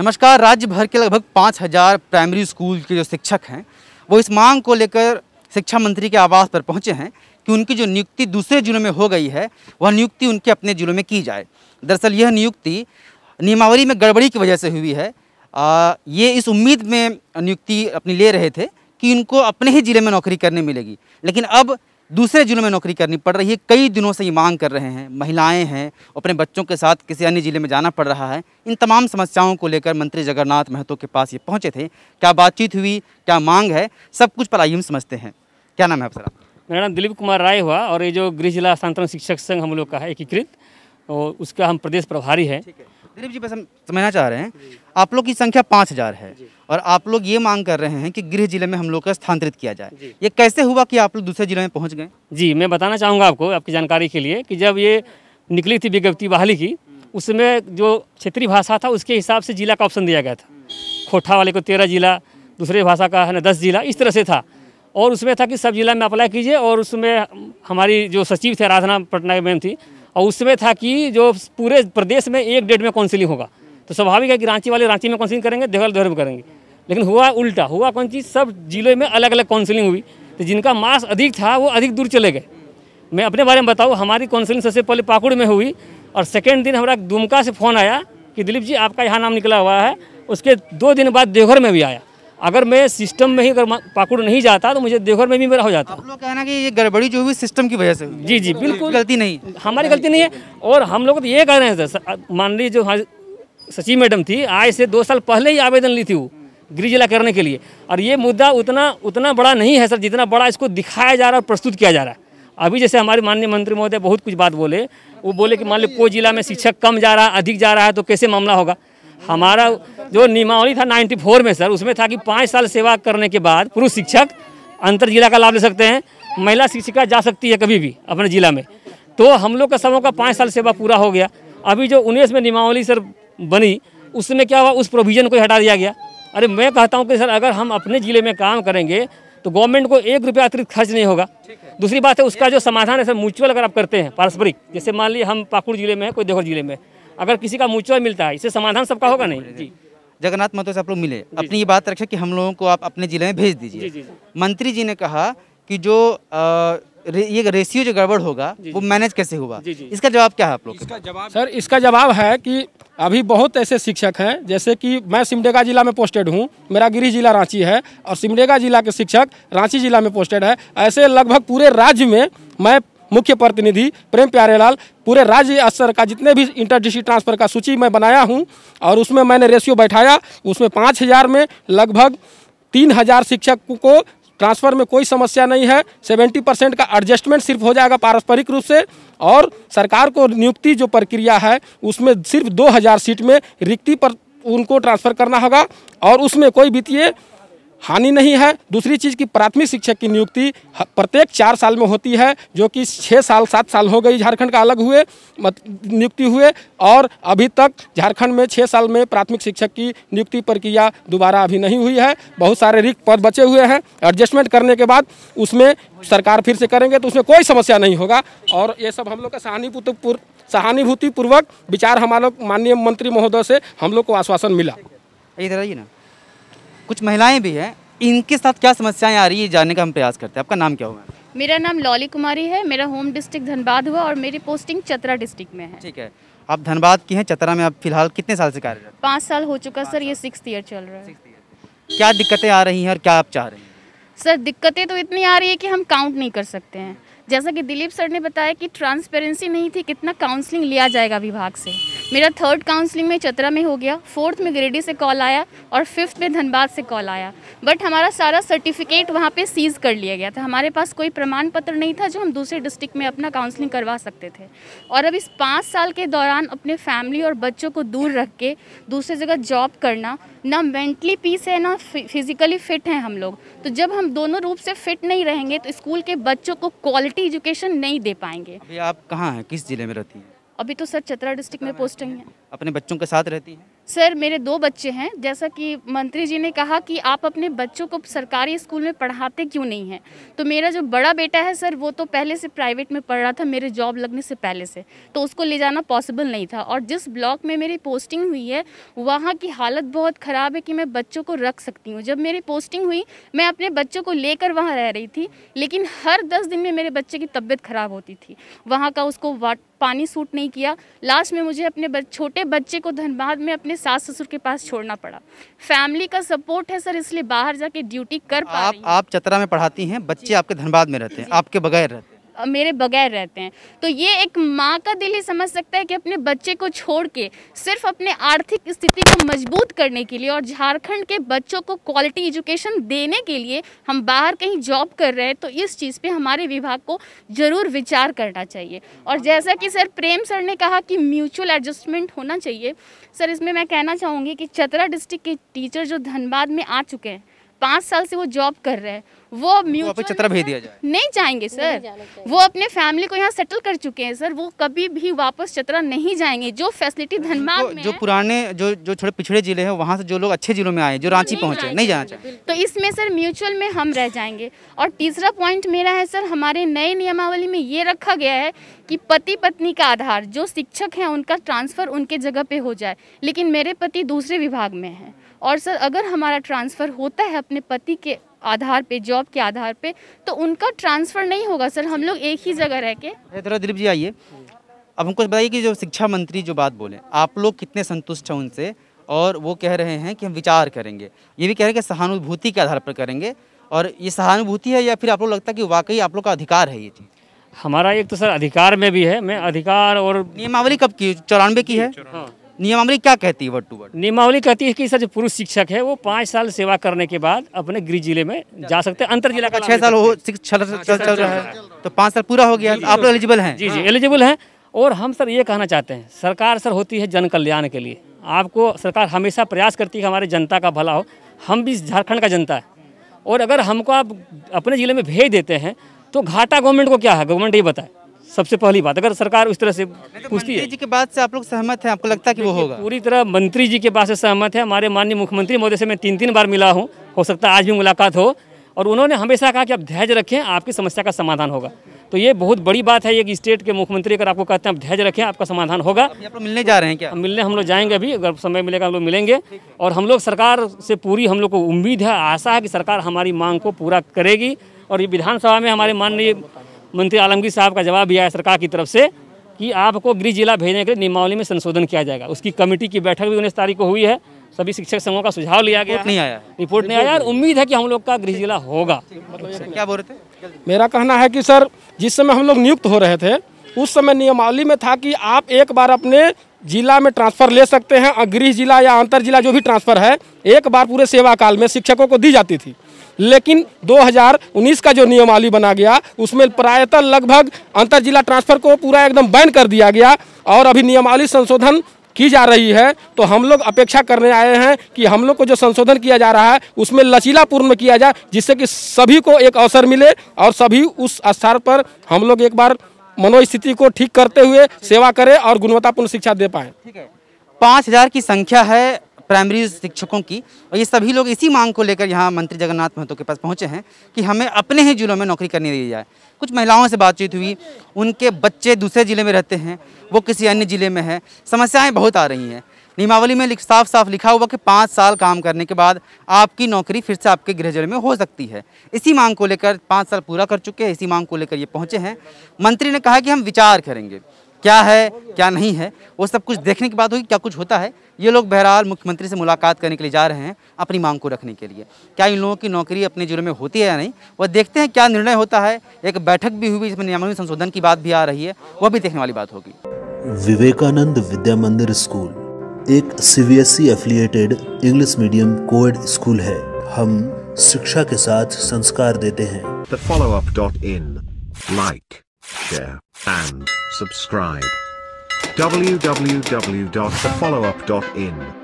नमस्कार राज्य भर के लगभग पाँच हज़ार प्राइमरी स्कूल के जो शिक्षक हैं वो इस मांग को लेकर शिक्षा मंत्री के आवास पर पहुंचे हैं कि उनकी जो नियुक्ति दूसरे जिलों में हो गई है वह नियुक्ति उनके अपने जिलों में की जाए दरअसल यह नियुक्ति नियमावली में गड़बड़ी की वजह से हुई है आ, ये इस उम्मीद में नियुक्ति अपनी ले रहे थे कि इनको अपने ही ज़िले में नौकरी करने मिलेगी लेकिन अब दूसरे जिलों में नौकरी करनी पड़ रही है कई दिनों से ये मांग कर रहे हैं महिलाएं हैं अपने बच्चों के साथ किसी अन्य ज़िले में जाना पड़ रहा है इन तमाम समस्याओं को लेकर मंत्री जगन्नाथ महतो के पास ये पहुँचे थे क्या बातचीत हुई क्या मांग है सब कुछ पर आइए हम समझते हैं क्या नाम है सर मेरा नाम दिलीप कुमार राय हुआ और ये जो गृह जिला स्थानांतरण शिक्षक संघ हम लोग का है एकीकृत और उसका हम प्रदेश प्रभारी है दिलीप जी बस हम समझना चाह रहे हैं आप लोग की संख्या पाँच हज़ार है और आप लोग ये मांग कर रहे हैं कि गृह जिले में हम लोग का स्थानांतरित किया जाए ये कैसे हुआ कि आप लोग दूसरे जिले में पहुँच गए जी मैं बताना चाहूँगा आपको आपकी जानकारी के लिए कि जब ये निकली थी विज्ञप्ति बहाली की हम्म। उसमें जो क्षेत्रीय भाषा था उसके हिसाब से जिला का ऑप्शन दिया गया था हम्म। खोटा वाले को तेरह जिला दूसरे भाषा का है ना दस जिला इस तरह से था और उसमें था कि सब जिला में अप्लाई कीजिए और उसमें हमारी जो सचिव थे आराधना पटनायक मैम थी और उसमें था कि जो पूरे प्रदेश में एक डेट में काउंसिलिंग होगा तो स्वाभाविक है कि रांची वाले रांची में काउंसिलिंग करेंगे देहरादून देहर में करेंगे लेकिन हुआ उल्टा हुआ कौन चीज़ सब जिले में अलग अलग काउंसिलिंग हुई तो जिनका मास अधिक था वो अधिक दूर चले गए मैं अपने बारे में बताऊँ हमारी काउंसिलिंग सबसे पहले पाकुड़ में हुई और सेकेंड दिन हमारा दुमका से फ़ोन आया कि दिलीप जी आपका यहाँ नाम निकला हुआ है उसके दो दिन बाद देवघर में भी आया अगर मैं सिस्टम में ही अगर पाकुड़ नहीं जाता तो मुझे देवघर में भी मेरा हो जाता आप लोग कहना कि ये गड़बड़ी जो हुई सिस्टम की वजह से जी जी बिल्कुल गलती नहीं हमारी गलती नहीं है और हम लोग तो ये कह रहे हैं सर मान ली जो हाँ, सचिव मैडम थी आज से दो साल पहले ही आवेदन ली थी वो गृह जिला करने के लिए और ये मुद्दा उतना उतना बड़ा नहीं है सर जितना बड़ा इसको दिखाया जा रहा है और प्रस्तुत किया जा रहा है अभी जैसे हमारे माननीय मंत्री महोदय बहुत कुछ बात बोले वो बोले कि मान ली कोई जिला में शिक्षक कम जा रहा है अधिक जा रहा है तो कैसे मामला होगा हमारा जो नियमावली था 94 में सर उसमें था कि पाँच साल सेवा करने के बाद पुरुष शिक्षक अंतर जिला का लाभ ले सकते हैं महिला शिक्षिका जा सकती है कभी भी अपने ज़िला में तो हम लोग का सबों का पाँच साल सेवा पूरा हो गया अभी जो उन्नीस में नियमावली सर बनी उसमें क्या हुआ उस प्रोविज़न को हटा दिया गया अरे मैं कहता हूँ कि सर अगर हम अपने ज़िले में काम करेंगे तो गवर्नमेंट को एक रुपया अतिरिक्त खर्च नहीं होगा दूसरी बात है उसका जो समाधान है सर म्यूचुअल अगर आप करते हैं पारस्परिक जैसे मान लीजिए हम पाकुड़ ज़िले में हैं कोई देवघर ज़िले में अगर किसी का मुचुआ मिलता है इससे समाधान सबका होगा नहीं जी जगन्नाथ महतो से आप लोग मिले अपनी ये बात रखें कि हम लोगों को आप अपने ज़िले में भेज दीजिए मंत्री जी ने कहा कि जो ये रेशियो जो गड़बड़ होगा वो मैनेज कैसे हुआ जी जी। इसका जवाब क्या है आप लोग इसका जवाब सर इसका जवाब है कि अभी बहुत ऐसे शिक्षक हैं जैसे कि मैं सिमडेगा जिला में पोस्टेड हूं मेरा गिरी जिला रांची है और सिमडेगा जिला के शिक्षक रांची जिला में पोस्टेड है ऐसे लगभग पूरे राज्य में मैं मुख्य प्रतिनिधि प्रेम प्यारेलाल पूरे राज्य स्तर का जितने भी इंटर डिस्ट्रिक्ट ट्रांसफ़र का सूची मैं बनाया हूँ और उसमें मैंने रेशियो बैठाया उसमें पाँच हज़ार में लगभग तीन हज़ार शिक्षक को ट्रांसफ़र में कोई समस्या नहीं है सेवेंटी परसेंट का एडजस्टमेंट सिर्फ हो जाएगा पारस्परिक रूप से और सरकार को नियुक्ति जो प्रक्रिया है उसमें सिर्फ दो हज़ार सीट में रिक्ति पर उनको ट्रांसफ़र करना होगा और उसमें कोई वित्तीय हानि नहीं है दूसरी चीज़ की प्राथमिक शिक्षक की नियुक्ति प्रत्येक चार साल में होती है जो कि छः साल सात साल हो गई झारखंड का अलग हुए नियुक्ति हुए और अभी तक झारखंड में छः साल में प्राथमिक शिक्षक की नियुक्ति प्रक्रिया दोबारा अभी नहीं हुई है बहुत सारे रिक्त पद बचे हुए हैं एडजस्टमेंट करने के बाद उसमें सरकार फिर से करेंगे तो उसमें कोई समस्या नहीं होगा और ये सब हम लोग का सहानुभूतिपूर्व सहानुभूतिपूर्वक विचार हमारे माननीय मंत्री महोदय से हम लोग को आश्वासन मिला इधर आइए ना कुछ महिलाएं भी हैं इनके साथ क्या समस्याएं आ रही है जानने का हम प्रयास करते हैं आपका नाम क्या हुआ मेरा नाम लॉली कुमारी है मेरा होम डिस्ट्रिक्ट धनबाद हुआ और मेरी पोस्टिंग चतरा डिस्ट्रिक्ट में है ठीक है आप धनबाद की हैं चतरा में आप फिलहाल कितने साल से कार्यरत पाँच साल हो चुका सर ये सिक्स ईयर चल रहा है क्या दिक्कतें आ रही हैं और क्या आप चाह रहे हैं सर दिक्कतें तो इतनी आ रही है कि हम काउंट नहीं कर सकते हैं जैसा कि दिलीप सर ने बताया कि ट्रांसपेरेंसी नहीं थी कितना काउंसलिंग लिया जाएगा विभाग से मेरा थर्ड काउंसलिंग में चतरा में हो गया फोर्थ में गिरिडीह से कॉल आया और फिफ्थ में धनबाद से कॉल आया बट हमारा सारा सर्टिफिकेट वहाँ पे सीज कर लिया गया था हमारे पास कोई प्रमाण पत्र नहीं था जो हम दूसरे डिस्ट्रिक्ट में अपना काउंसलिंग करवा सकते थे और अब इस पाँच साल के दौरान अपने फैमिली और बच्चों को दूर रख के दूसरी जगह जॉब करना ना मेंटली पीस है ना फिजिकली फिट हैं हम लोग तो जब हम दोनों रूप से फिट नहीं रहेंगे तो स्कूल के बच्चों को क्वालिटी एजुकेशन नहीं दे पाएंगे अभी आप कहाँ हैं किस ज़िले में रहती हैं अभी तो सर चतरा डिस्ट्रिक्ट में पोस्टिंग है अपने बच्चों के साथ रहती हैं सर मेरे दो बच्चे हैं जैसा कि मंत्री जी ने कहा कि आप अपने बच्चों को सरकारी स्कूल में पढ़ाते क्यों नहीं हैं तो मेरा जो बड़ा बेटा है सर वो तो पहले से प्राइवेट में पढ़ रहा था मेरे जॉब लगने से पहले से तो उसको ले जाना पॉसिबल नहीं था और जिस ब्लॉक में मेरी पोस्टिंग हुई है वहाँ की हालत बहुत ख़राब है कि मैं बच्चों को रख सकती हूँ जब मेरी पोस्टिंग हुई मैं अपने बच्चों को लेकर वहाँ रह रही थी लेकिन हर दस दिन में मेरे बच्चे की तबीयत ख़राब होती थी वहाँ का उसको वाट पानी सूट नहीं किया लास्ट में मुझे अपने बच, छोटे बच्चे को धनबाद में अपने सास ससुर के पास छोड़ना पड़ा फैमिली का सपोर्ट है सर इसलिए बाहर जाके ड्यूटी कर पा आप, आप चतरा में पढ़ाती हैं बच्चे आपके धनबाद में रहते हैं आपके बगैर रहते मेरे बगैर रहते हैं तो ये एक माँ का दिल ही समझ सकता है कि अपने बच्चे को छोड़ के सिर्फ अपने आर्थिक स्थिति को मजबूत करने के लिए और झारखंड के बच्चों को क्वालिटी एजुकेशन देने के लिए हम बाहर कहीं जॉब कर रहे हैं तो इस चीज़ पे हमारे विभाग को ज़रूर विचार करना चाहिए और जैसा कि सर प्रेम सर ने कहा कि म्यूचुअल एडजस्टमेंट होना चाहिए सर इसमें मैं कहना चाहूँगी कि चतरा डिस्ट्रिक्ट के टीचर जो धनबाद में आ चुके हैं पाँच साल से वो जॉब कर रहे हैं वो म्यूचुअल भेज दिया जाए नहीं जाएंगे सर नहीं वो अपने फैमिली को यहाँ सेटल कर चुके हैं सर वो कभी भी वापस चतरा नहीं जाएंगे जो फैसिलिटी धनबाद में जो पुराने जो जो थोड़े पिछड़े जिले हैं वहाँ से जो लोग अच्छे जिलों में आए जो रांची पहुँचे नहीं जाना चाहिए तो इसमें सर म्यूचुअल में हम रह जाएंगे और तीसरा पॉइंट मेरा है सर हमारे नए नियमावली में ये रखा गया है कि पति पत्नी का आधार जो शिक्षक हैं उनका ट्रांसफ़र उनके जगह पे हो जाए लेकिन मेरे पति दूसरे विभाग में है और सर अगर हमारा ट्रांसफ़र होता है अपने पति के आधार पे जॉब के आधार पे तो उनका ट्रांसफ़र नहीं होगा सर हम लोग एक ही जगह रह के थोड़ा दिलीप जी आइए अब हमको बताइए कि जो शिक्षा मंत्री जो बात बोले आप लोग कितने संतुष्ट हैं उनसे और वो कह रहे हैं कि हम विचार करेंगे ये भी कह रहे हैं कि सहानुभूति के आधार पर करेंगे और ये सहानुभूति है या फिर आप लोग लगता है कि वाकई आप लोग का अधिकार है ये चीज़ हमारा एक तो सर अधिकार में भी है मैं अधिकार और नियमावली कब की चौरानवे की है हाँ। नियमावली क्या कहती है वर्ड टू वर्ड नियमावली कहती है कि सर जो पुरुष शिक्षक है वो पाँच साल सेवा करने के बाद अपने गृह जिले में जा सकते हैं अंतर जिला का छः साल हो हाँ, चल रहा है तो पाँच साल पूरा हो गया आप लोग एलिजिबल हैं जी जी एलिजिबल हाँ। हैं और हम सर ये कहना चाहते हैं सरकार सर होती है जन कल्याण के लिए आपको सरकार हमेशा प्रयास करती है कि हमारे जनता का भला हो हम भी झारखंड का जनता है और अगर हमको आप अपने ज़िले में भेज देते हैं तो घाटा गवर्नमेंट को क्या है गवर्नमेंट ये बताए सबसे पहली बात अगर सरकार उस तरह से तो पूछती है जी के बात से आप लोग सहमत है आपको लगता है कि वो होगा पूरी तरह मंत्री जी के बात से सहमत है हमारे माननीय मुख्यमंत्री मोदी से मैं तीन तीन बार मिला हूँ हो सकता है आज भी मुलाकात हो और उन्होंने हमेशा कहा कि आप धैर्य रखें आपकी समस्या का समाधान होगा तो ये बहुत बड़ी बात है ये स्टेट के मुख्यमंत्री अगर आपको कहते हैं आप धैर्य रखें आपका समाधान होगा आप मिलने जा रहे हैं क्या मिलने हम लोग जाएंगे अभी अगर समय मिलेगा हम लोग मिलेंगे और हम लोग सरकार से पूरी हम लोग को उम्मीद है आशा है कि सरकार हमारी मांग को पूरा करेगी और ये विधानसभा में हमारे माननीय मंत्री आलमगीर साहब का जवाब भी आया सरकार की तरफ से कि आपको गृह जिला भेजने के लिए नियमावली में संशोधन किया जाएगा उसकी कमेटी की बैठक भी उन्नीस तारीख को हुई है सभी शिक्षक संघों का सुझाव लिया गया नहीं आया रिपोर्ट नहीं आया और उम्मीद है कि हम लोग का गृह जिला होगा क्या बोल रहे थे मेरा कहना है कि सर जिस समय हम लोग नियुक्त हो रहे थे उस समय नियमावली में था कि आप एक बार अपने जिला में ट्रांसफ़र ले सकते हैं गृह जिला या अंतर जिला जो भी ट्रांसफ़र है एक बार पूरे सेवा काल में शिक्षकों को दी जाती थी लेकिन 2019 का जो नियमावली बना गया उसमें प्रायतः लगभग अंतर जिला ट्रांसफ़र को पूरा एकदम बैन कर दिया गया और अभी नियमावली संशोधन की जा रही है तो हम लोग अपेक्षा करने आए हैं कि हम लोग को जो संशोधन किया जा रहा है उसमें लचीलापूर्ण किया जाए जिससे कि सभी को एक अवसर मिले और सभी उस स्थान पर हम लोग एक बार मनोस्थिति को ठीक करते हुए सेवा करें और गुणवत्तापूर्ण शिक्षा दे पाए ठीक है पाँच हज़ार की संख्या है प्राइमरी शिक्षकों की और ये सभी लोग इसी मांग को लेकर यहाँ मंत्री जगन्नाथ महतो के पास पहुँचे हैं कि हमें अपने ही जिलों में नौकरी करने दी जाए कुछ महिलाओं से बातचीत हुई उनके बच्चे दूसरे ज़िले में रहते हैं वो किसी अन्य ज़िले में है समस्याएँ बहुत आ रही हैं नियमावली में साफ साफ लिखा हुआ कि पाँच साल काम करने के बाद आपकी नौकरी फिर से आपके गृह जिले में हो सकती है इसी मांग को लेकर पाँच साल पूरा कर चुके हैं इसी मांग को लेकर ये पहुँचे हैं मंत्री ने कहा कि हम विचार करेंगे क्या है क्या नहीं है वो सब कुछ देखने के बाद होगी क्या कुछ होता है ये लोग बहरहाल मुख्यमंत्री से मुलाकात करने के लिए जा रहे हैं अपनी मांग को रखने के लिए क्या इन लोगों की नौकरी अपने जिले में होती है या नहीं वह देखते हैं क्या निर्णय होता है एक बैठक भी हुई जिसमें नियमावली संशोधन की बात भी आ रही है वह भी देखने वाली बात होगी विवेकानंद विद्या मंदिर स्कूल एक CBSE affiliated English medium coed school है हम शिक्षा के साथ संस्कार देते हैं the follow up dot in like share and subscribe www.thefollowup.in